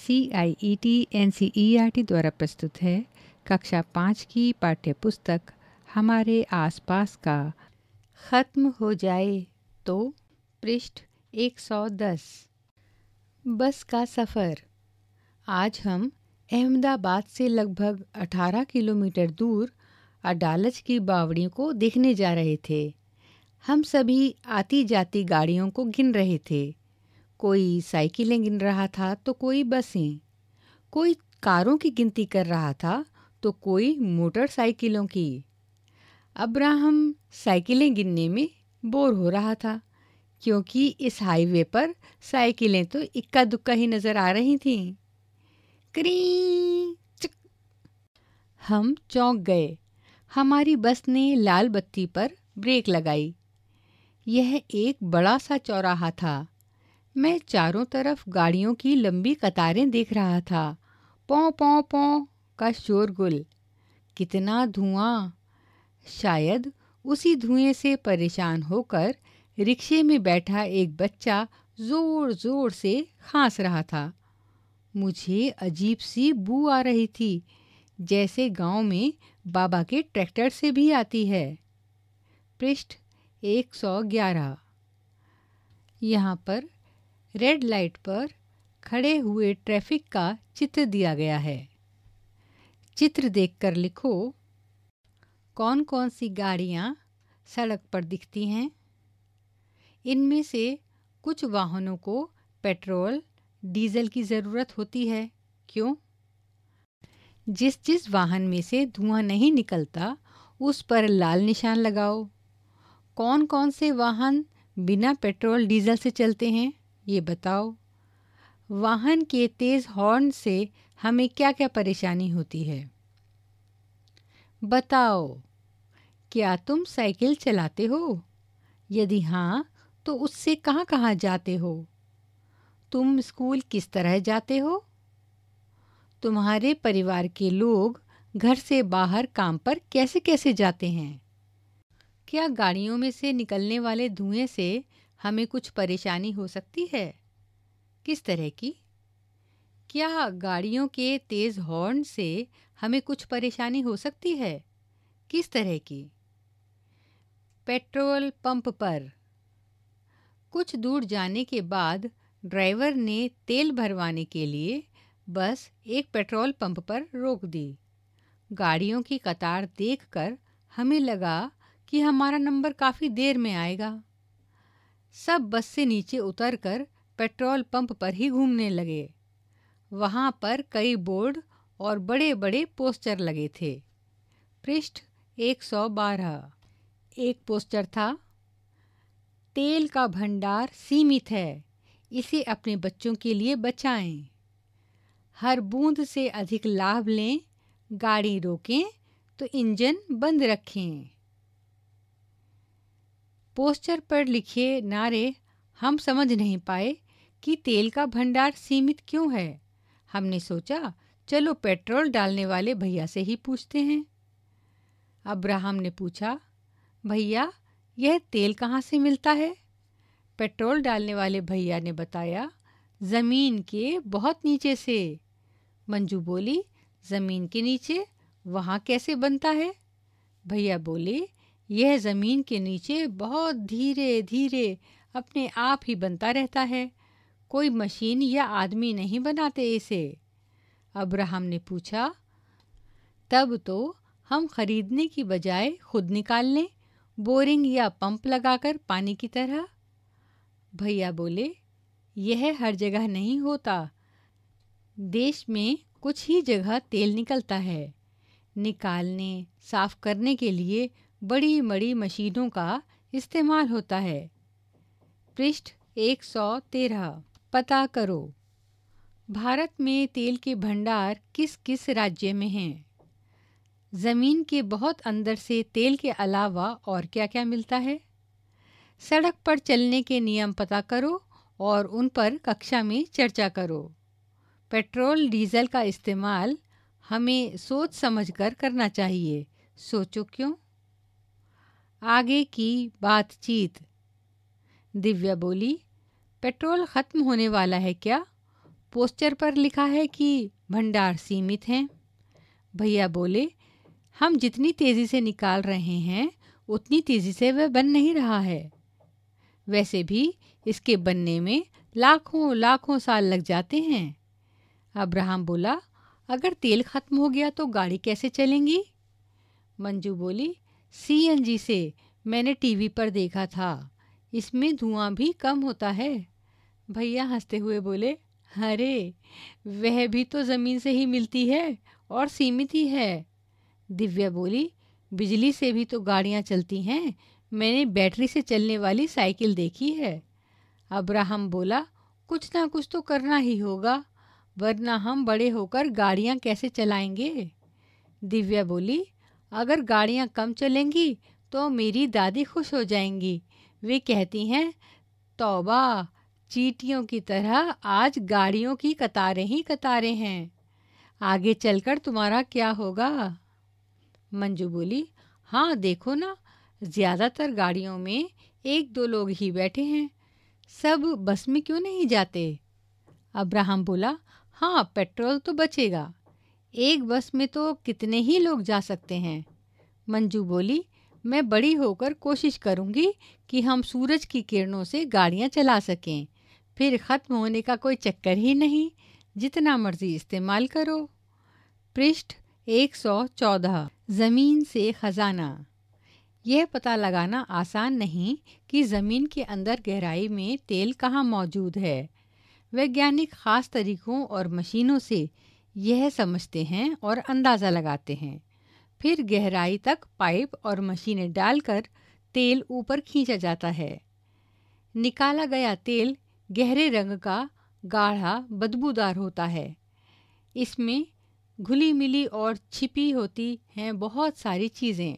C I E T N C E R T द्वारा प्रस्तुत है कक्षा पाँच की पाठ्य पुस्तक हमारे आसपास का ख़त्म हो जाए तो पृष्ठ 110 बस का सफ़र आज हम अहमदाबाद से लगभग 18 किलोमीटर दूर अडालज की बावड़ियों को देखने जा रहे थे हम सभी आती जाती गाड़ियों को गिन रहे थे कोई साइकिलें गिन रहा था तो कोई बसें कोई कारों की गिनती कर रहा था तो कोई मोटरसाइकिलों की अब्राहम साइकिलें गिनने में बोर हो रहा था क्योंकि इस हाईवे पर साइकिलें तो इक्का दुक्का ही नज़र आ रही थीं क्री हम चौंक गए हमारी बस ने लाल बत्ती पर ब्रेक लगाई यह एक बड़ा सा चौराहा था मैं चारों तरफ गाड़ियों की लंबी कतारें देख रहा था पौ पौ पौ का शोरगुल कितना धुआं शायद उसी धुएं से परेशान होकर रिक्शे में बैठा एक बच्चा ज़ोर ज़ोर से खांस रहा था मुझे अजीब सी बू आ रही थी जैसे गांव में बाबा के ट्रैक्टर से भी आती है पृष्ठ 111 यहाँ पर रेड लाइट पर खड़े हुए ट्रैफिक का चित्र दिया गया है चित्र देखकर लिखो कौन कौन सी गाड़ियाँ सड़क पर दिखती हैं इनमें से कुछ वाहनों को पेट्रोल डीजल की ज़रूरत होती है क्यों जिस जिस वाहन में से धुआं नहीं निकलता उस पर लाल निशान लगाओ कौन कौन से वाहन बिना पेट्रोल डीजल से चलते हैं ये बताओ वाहन के तेज़ हॉर्न से हमें क्या क्या परेशानी होती है बताओ क्या तुम साइकिल चलाते हो यदि हाँ तो उससे कहाँ कहाँ जाते हो तुम स्कूल किस तरह जाते हो तुम्हारे परिवार के लोग घर से बाहर काम पर कैसे कैसे जाते हैं क्या गाड़ियों में से निकलने वाले धुएं से हमें कुछ परेशानी हो सकती है किस तरह की क्या गाड़ियों के तेज़ हॉर्न से हमें कुछ परेशानी हो सकती है किस तरह की पेट्रोल पंप पर कुछ दूर जाने के बाद ड्राइवर ने तेल भरवाने के लिए बस एक पेट्रोल पंप पर रोक दी गाड़ियों की कतार देखकर हमें लगा कि हमारा नंबर काफ़ी देर में आएगा सब बस से नीचे उतरकर पेट्रोल पंप पर ही घूमने लगे वहाँ पर कई बोर्ड और बड़े बड़े पोस्टर लगे थे पृष्ठ 112 एक पोस्टर था तेल का भंडार सीमित है इसे अपने बच्चों के लिए बचाएं हर बूंद से अधिक लाभ लें गाड़ी रोकें तो इंजन बंद रखें पोस्टर पर लिखे नारे हम समझ नहीं पाए कि तेल का भंडार सीमित क्यों है हमने सोचा चलो पेट्रोल डालने वाले भैया से ही पूछते हैं अब्राहम ने पूछा भैया यह तेल कहाँ से मिलता है पेट्रोल डालने वाले भैया ने बताया ज़मीन के बहुत नीचे से मंजू बोली ज़मीन के नीचे वहाँ कैसे बनता है भैया बोले यह ज़मीन के नीचे बहुत धीरे धीरे अपने आप ही बनता रहता है कोई मशीन या आदमी नहीं बनाते इसे अब्राहम ने पूछा तब तो हम खरीदने की बजाय खुद निकाल लें बोरिंग या पंप लगाकर पानी की तरह भैया बोले यह हर जगह नहीं होता देश में कुछ ही जगह तेल निकलता है निकालने साफ करने के लिए बड़ी बड़ी मशीनों का इस्तेमाल होता है पृष्ठ 113 पता करो भारत में तेल के भंडार किस किस राज्य में हैं ज़मीन के बहुत अंदर से तेल के अलावा और क्या क्या मिलता है सड़क पर चलने के नियम पता करो और उन पर कक्षा में चर्चा करो पेट्रोल डीजल का इस्तेमाल हमें सोच समझकर करना चाहिए सोचो क्यों आगे की बातचीत दिव्या बोली पेट्रोल ख़त्म होने वाला है क्या पोस्टर पर लिखा है कि भंडार सीमित हैं भैया बोले हम जितनी तेज़ी से निकाल रहे हैं उतनी तेज़ी से वह बन नहीं रहा है वैसे भी इसके बनने में लाखों लाखों साल लग जाते हैं अब्राहम बोला अगर तेल ख़त्म हो गया तो गाड़ी कैसे चलेंगी मंजू बोली सीएनजी से मैंने टीवी पर देखा था इसमें धुआं भी कम होता है भैया हंसते हुए बोले अरे वह भी तो ज़मीन से ही मिलती है और सीमित ही है दिव्या बोली बिजली से भी तो गाड़ियाँ चलती हैं मैंने बैटरी से चलने वाली साइकिल देखी है अब्राहम बोला कुछ ना कुछ तो करना ही होगा वरना हम बड़े होकर गाड़ियाँ कैसे चलाएंगे दिव्या बोली अगर गाड़ियाँ कम चलेंगी तो मेरी दादी खुश हो जाएंगी वे कहती हैं तौबा चीटियों की तरह आज गाड़ियों की कतारें ही कतारें हैं आगे चलकर तुम्हारा क्या होगा मंजू बोली हाँ देखो ना ज़्यादातर गाड़ियों में एक दो लोग ही बैठे हैं सब बस में क्यों नहीं जाते अब्राहम बोला हाँ पेट्रोल तो बचेगा एक बस में तो कितने ही लोग जा सकते हैं मंजू बोली मैं बड़ी होकर कोशिश करूंगी कि हम सूरज की किरणों से गाड़ियां चला सकें फिर ख़त्म होने का कोई चक्कर ही नहीं जितना मर्जी इस्तेमाल करो पृष्ठ 114 ज़मीन से ख़जाना यह पता लगाना आसान नहीं कि ज़मीन के अंदर गहराई में तेल कहाँ मौजूद है वैज्ञानिक ख़ास तरीक़ों और मशीनों से यह समझते हैं और अंदाज़ा लगाते हैं फिर गहराई तक पाइप और मशीनें डालकर तेल ऊपर खींचा जाता है निकाला गया तेल गहरे रंग का गाढ़ा बदबूदार होता है इसमें घुली मिली और छिपी होती हैं बहुत सारी चीज़ें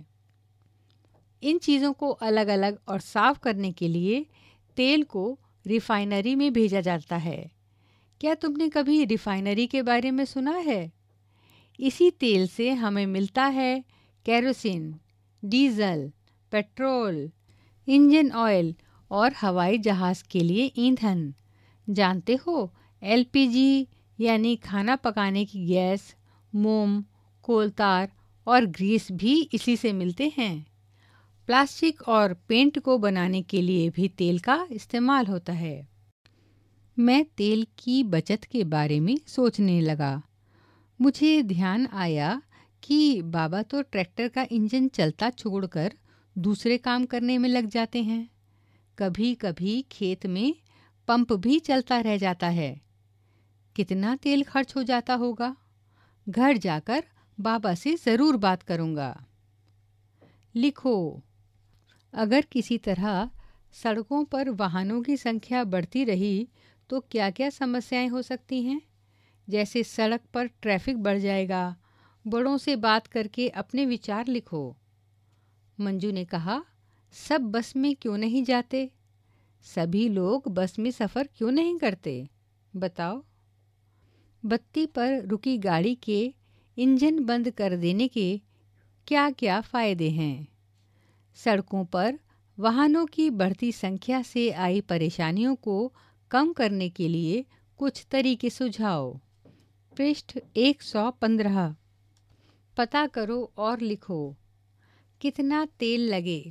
इन चीज़ों को अलग अलग और साफ़ करने के लिए तेल को रिफाइनरी में भेजा जाता है क्या तुमने कभी रिफाइनरी के बारे में सुना है इसी तेल से हमें मिलता है kerosene diesel petrol engine oil और हवाई जहाज़ के लिए ईंधन जानते हो एलपीजी यानी खाना पकाने की गैस मोम कोलतार और ग्रीस भी इसी से मिलते हैं प्लास्टिक और पेंट को बनाने के लिए भी तेल का इस्तेमाल होता है मैं तेल की बचत के बारे में सोचने लगा मुझे ध्यान आया कि बाबा तो ट्रैक्टर का इंजन चलता छोड़कर दूसरे काम करने में लग जाते हैं कभी कभी खेत में पंप भी चलता रह जाता है कितना तेल खर्च हो जाता होगा घर जाकर बाबा से ज़रूर बात करूँगा लिखो अगर किसी तरह सड़कों पर वाहनों की संख्या बढ़ती रही तो क्या क्या समस्याएं हो सकती हैं जैसे सड़क पर ट्रैफिक बढ़ जाएगा बड़ों से बात करके अपने विचार लिखो मंजू ने कहा सब बस में क्यों नहीं जाते सभी लोग बस में सफ़र क्यों नहीं करते बताओ बत्ती पर रुकी गाड़ी के इंजन बंद कर देने के क्या क्या फ़ायदे हैं सड़कों पर वाहनों की बढ़ती संख्या से आई परेशानियों को कम करने के लिए कुछ तरीके सुझाओ पृष्ठ 115 पता करो और लिखो कितना तेल लगे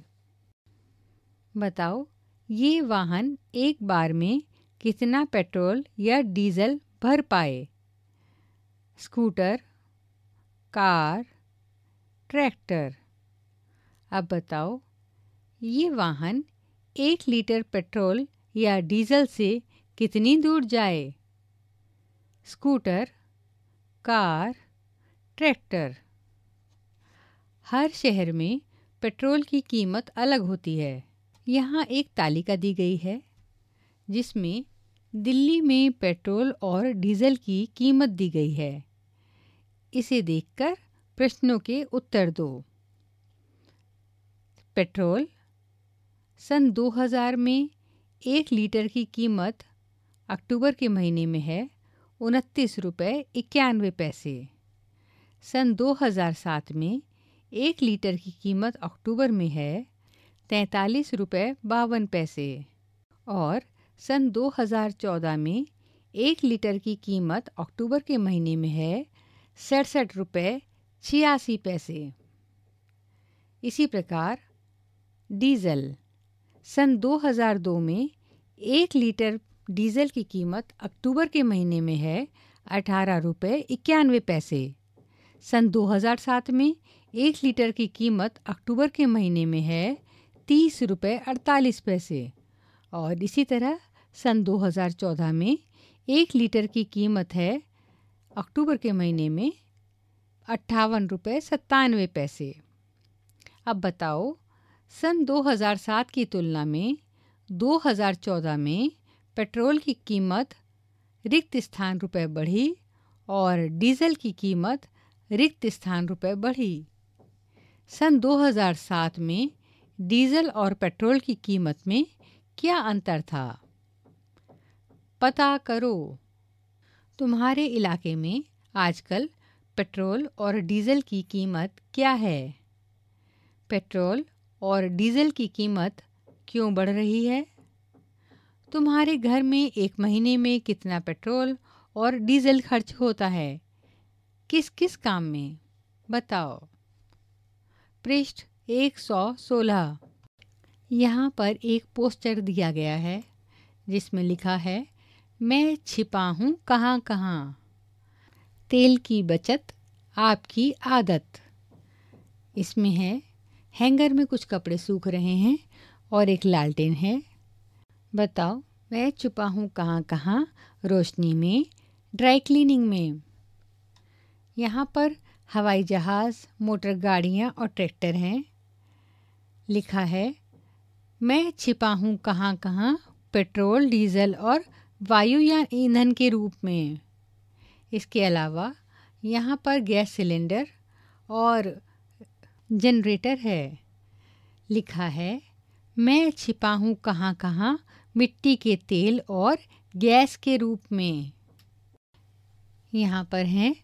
बताओ ये वाहन एक बार में कितना पेट्रोल या डीजल भर पाए स्कूटर कार ट्रैक्टर अब बताओ ये वाहन एक लीटर पेट्रोल या डीजल से कितनी दूर जाए स्कूटर कार ट्रैक्टर हर शहर में पेट्रोल की कीमत अलग होती है यहाँ एक तालिका दी गई है जिसमें दिल्ली में पेट्रोल और डीजल की कीमत दी गई है इसे देखकर प्रश्नों के उत्तर दो पेट्रोल सन 2000 में एक लीटर की कीमत अक्टूबर के महीने में है उनतीस रुपये इक्यानवे पैसे सन 2007 में एक लीटर की कीमत अक्टूबर में है तैंतालीस रुपये बावन पैसे और सन 2014 में एक लीटर की कीमत अक्टूबर के महीने में है सड़सठ रुपये छियासी पैसे इसी प्रकार डीजल सन 2002 में एक लीटर डीजल की कीमत अक्टूबर के महीने में है अठारह रुपये इक्यानवे पैसे सन 2007 में एक लीटर की कीमत अक्टूबर के महीने में है तीस रुपये अड़तालीस पैसे और इसी तरह सन 2014 में एक लीटर की कीमत है अक्टूबर के महीने में अट्ठावन रुपये सत्तानवे पैसे अब बताओ सन 2007 की तुलना में 2014 में पेट्रोल की कीमत रिक्त स्थान रुपए बढ़ी और डीजल की कीमत रिक्त स्थान रुपए बढ़ी सन 2007 में डीजल और पेट्रोल की कीमत में क्या अंतर था पता करो तुम्हारे इलाके में आजकल पेट्रोल और डीजल की कीमत क्या है पेट्रोल और डीज़ल की कीमत क्यों बढ़ रही है तुम्हारे घर में एक महीने में कितना पेट्रोल और डीज़ल खर्च होता है किस किस काम में बताओ पृष्ठ 116 यहाँ पर एक पोस्टर दिया गया है जिसमें लिखा है मैं छिपा हूँ कहाँ कहाँ तेल की बचत आपकी आदत इसमें है हैंगर में कुछ कपड़े सूख रहे हैं और एक लालटेन है बताओ मैं छुपा हूँ कहाँ कहाँ रोशनी में ड्राई क्लीनिंग में यहाँ पर हवाई जहाज़ मोटर गाड़ियाँ और ट्रैक्टर हैं लिखा है मैं छिपा हूँ कहाँ कहाँ पेट्रोल डीजल और वायुयान ईंधन के रूप में इसके अलावा यहाँ पर गैस सिलेंडर और जनरेटर है लिखा है मैं छिपा हूँ कहाँ कहाँ मिट्टी के तेल और गैस के रूप में यहाँ पर हैं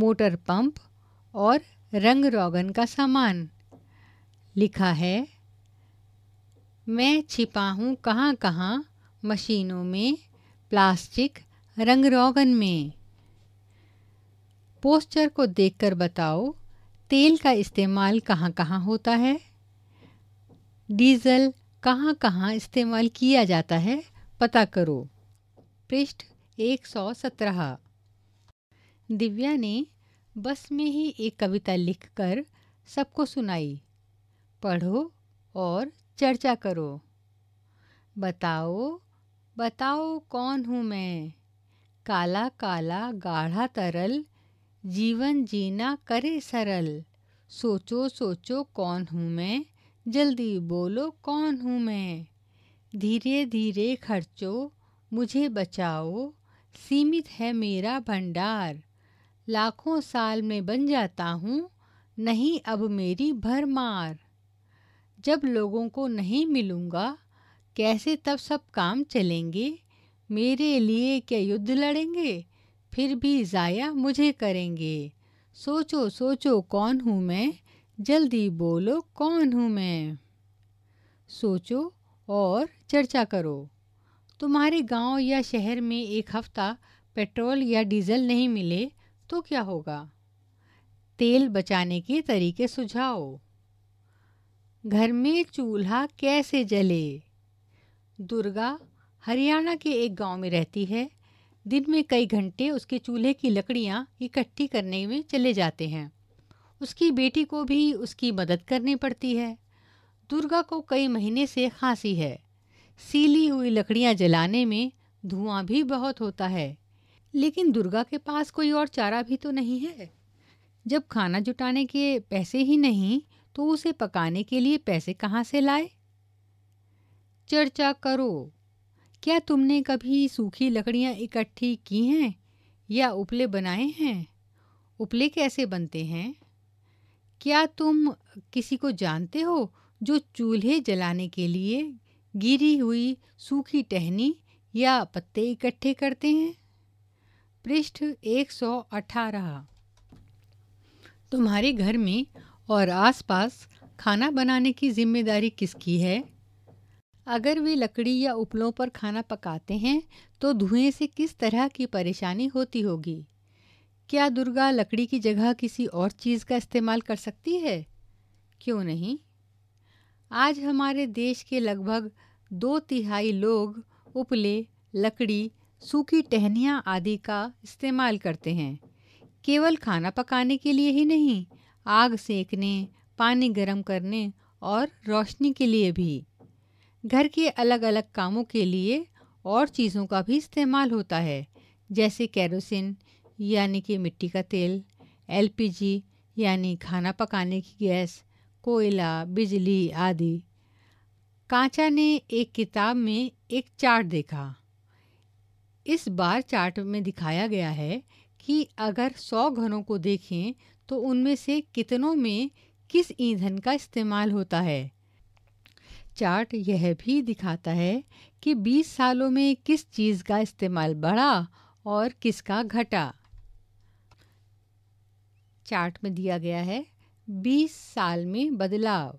मोटर पंप और रंग रोगन का सामान लिखा है मैं छिपा हूँ कहाँ कहाँ मशीनों में प्लास्टिक रंग रोगन में पोस्टर को देखकर बताओ तेल का इस्तेमाल कहाँ कहाँ होता है डीज़ल कहाँ कहाँ इस्तेमाल किया जाता है पता करो पृष्ठ एक सौ सत्रह दिव्या ने बस में ही एक कविता लिखकर सबको सुनाई पढ़ो और चर्चा करो बताओ बताओ कौन हूँ मैं काला काला गाढ़ा तरल जीवन जीना करे सरल सोचो सोचो कौन हूँ मैं जल्दी बोलो कौन हूँ मैं धीरे धीरे खर्चो मुझे बचाओ सीमित है मेरा भंडार लाखों साल में बन जाता हूँ नहीं अब मेरी भरमार जब लोगों को नहीं मिलूँगा कैसे तब सब काम चलेंगे मेरे लिए क्या युद्ध लड़ेंगे फिर भी ज़ाया मुझे करेंगे सोचो सोचो कौन हूँ मैं जल्दी बोलो कौन हूँ मैं सोचो और चर्चा करो तुम्हारे गांव या शहर में एक हफ्ता पेट्रोल या डीजल नहीं मिले तो क्या होगा तेल बचाने के तरीके सुझाओ घर में चूल्हा कैसे जले दुर्गा हरियाणा के एक गांव में रहती है दिन में कई घंटे उसके चूल्हे की लकड़ियाँ इकट्ठी करने में चले जाते हैं उसकी बेटी को भी उसकी मदद करनी पड़ती है दुर्गा को कई महीने से खांसी है सीली हुई लकड़ियाँ जलाने में धुआं भी बहुत होता है लेकिन दुर्गा के पास कोई और चारा भी तो नहीं है जब खाना जुटाने के पैसे ही नहीं तो उसे पकाने के लिए पैसे कहाँ से लाए चर्चा करो क्या तुमने कभी सूखी लकड़ियाँ इकट्ठी की हैं या उपले बनाए हैं उपले कैसे बनते हैं क्या तुम किसी को जानते हो जो चूल्हे जलाने के लिए गिरी हुई सूखी टहनी या पत्ते इकट्ठे करते हैं पृष्ठ 118 तुम्हारे घर में और आसपास खाना बनाने की जिम्मेदारी किसकी है अगर वे लकड़ी या उपलों पर खाना पकाते हैं तो धुएं से किस तरह की परेशानी होती होगी क्या दुर्गा लकड़ी की जगह किसी और चीज़ का इस्तेमाल कर सकती है क्यों नहीं आज हमारे देश के लगभग दो तिहाई लोग उपले लकड़ी सूखी टहनियाँ आदि का इस्तेमाल करते हैं केवल खाना पकाने के लिए ही नहीं आग सेकने पानी गर्म करने और रोशनी के लिए भी घर के अलग अलग कामों के लिए और चीज़ों का भी इस्तेमाल होता है जैसे कैरोसिन यानी कि मिट्टी का तेल एलपीजी यानी खाना पकाने की गैस कोयला बिजली आदि कांचा ने एक किताब में एक चार्ट देखा इस बार चार्ट में दिखाया गया है कि अगर सौ घरों को देखें तो उनमें से कितनों में किस ईंधन का इस्तेमाल होता है चार्ट यह भी दिखाता है कि 20 सालों में किस चीज़ का इस्तेमाल बढ़ा और किसका घटा चार्ट में दिया गया है 20 साल में बदलाव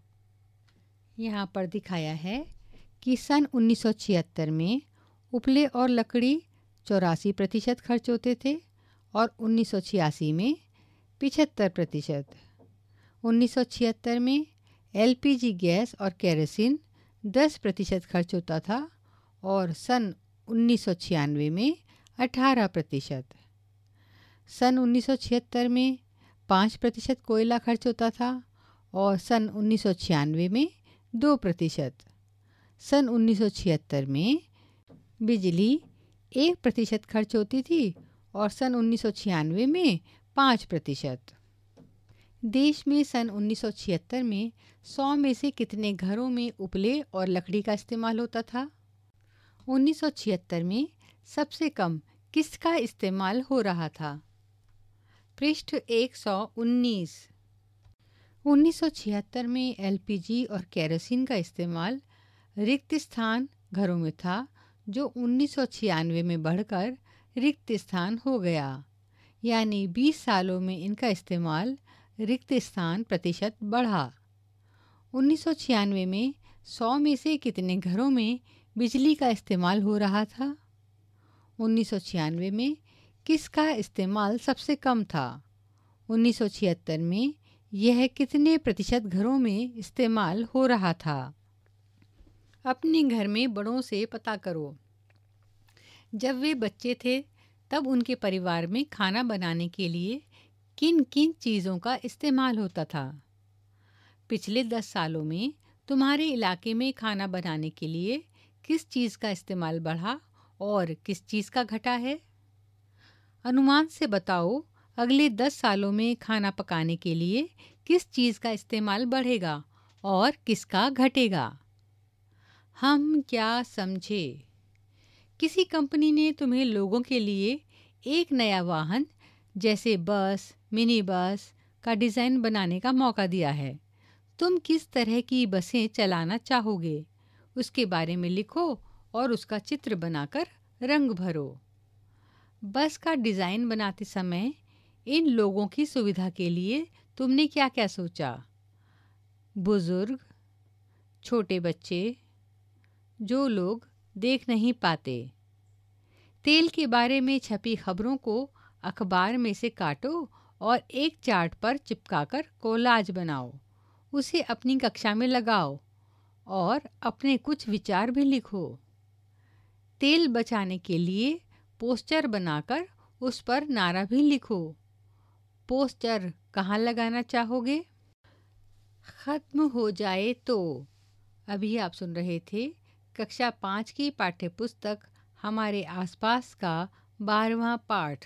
यहाँ पर दिखाया है कि सन 1976 में उपले और लकड़ी चौरासी प्रतिशत खर्च होते थे और 1986 में पिछहत्तर प्रतिशत उन्नीस में एलपीजी गैस और केरोसिन दस प्रतिशत खर्च होता था और सन उन्नीस में अठारह प्रतिशत सन उन्नीस में पाँच प्रतिशत कोयला खर्च होता था और सन उन्नीस में दो प्रतिशत सन उन्नीस में बिजली एक प्रतिशत खर्च होती थी और सन उन्नीस में पाँच प्रतिशत देश में सन 1976 में 100 में से कितने घरों में उपले और लकड़ी का इस्तेमाल होता था 1976 में सबसे कम किसका इस्तेमाल हो रहा था पृष्ठ 119 1976 में एलपीजी और कैरोसिन का इस्तेमाल रिक्त स्थान घरों में था जो उन्नीस में बढ़कर रिक्त स्थान हो गया यानी 20 सालों में इनका इस्तेमाल रिक्त स्थान प्रतिशत बढ़ा उन्नीस में 100 में से कितने घरों में बिजली का इस्तेमाल हो रहा था उन्नीस में किसका इस्तेमाल सबसे कम था उन्नीस में यह कितने प्रतिशत घरों में इस्तेमाल हो रहा था अपने घर में बड़ों से पता करो जब वे बच्चे थे तब उनके परिवार में खाना बनाने के लिए किन किन चीज़ों का इस्तेमाल होता था पिछले दस सालों में तुम्हारे इलाके में खाना बनाने के लिए किस चीज़ का इस्तेमाल बढ़ा और किस चीज़ का घटा है अनुमान से बताओ अगले दस सालों में खाना पकाने के लिए किस चीज़ का इस्तेमाल बढ़ेगा और किसका घटेगा हम क्या समझे किसी कंपनी ने तुम्हें लोगों के लिए एक नया वाहन जैसे बस मिनी बस का डिज़ाइन बनाने का मौका दिया है तुम किस तरह की बसें चलाना चाहोगे उसके बारे में लिखो और उसका चित्र बनाकर रंग भरो बस का डिज़ाइन बनाते समय इन लोगों की सुविधा के लिए तुमने क्या क्या सोचा बुज़ुर्ग छोटे बच्चे जो लोग देख नहीं पाते तेल के बारे में छपी खबरों को अखबार में से काटो और एक चार्ट पर चिपकाकर कोलाज बनाओ उसे अपनी कक्षा में लगाओ और अपने कुछ विचार भी लिखो तेल बचाने के लिए पोस्टर बनाकर उस पर नारा भी लिखो पोस्टर कहाँ लगाना चाहोगे ख़त्म हो जाए तो अभी आप सुन रहे थे कक्षा पाँच की पाठ्यपुस्तक हमारे आसपास का बारहवा पाठ